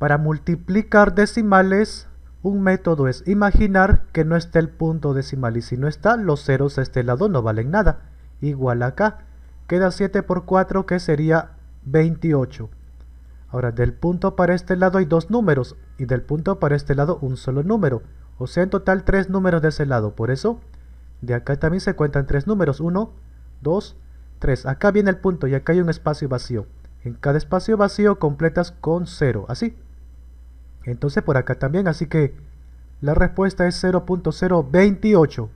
Para multiplicar decimales, un método es imaginar que no está el punto decimal y si no está, los ceros a este lado no valen nada. Igual acá, queda 7 por 4 que sería 28. Ahora, del punto para este lado hay dos números y del punto para este lado un solo número. O sea, en total tres números de ese lado. Por eso, de acá también se cuentan tres números. 1, 2, 3. Acá viene el punto y acá hay un espacio vacío. En cada espacio vacío completas con 0, así. Entonces por acá también, así que la respuesta es 0.028.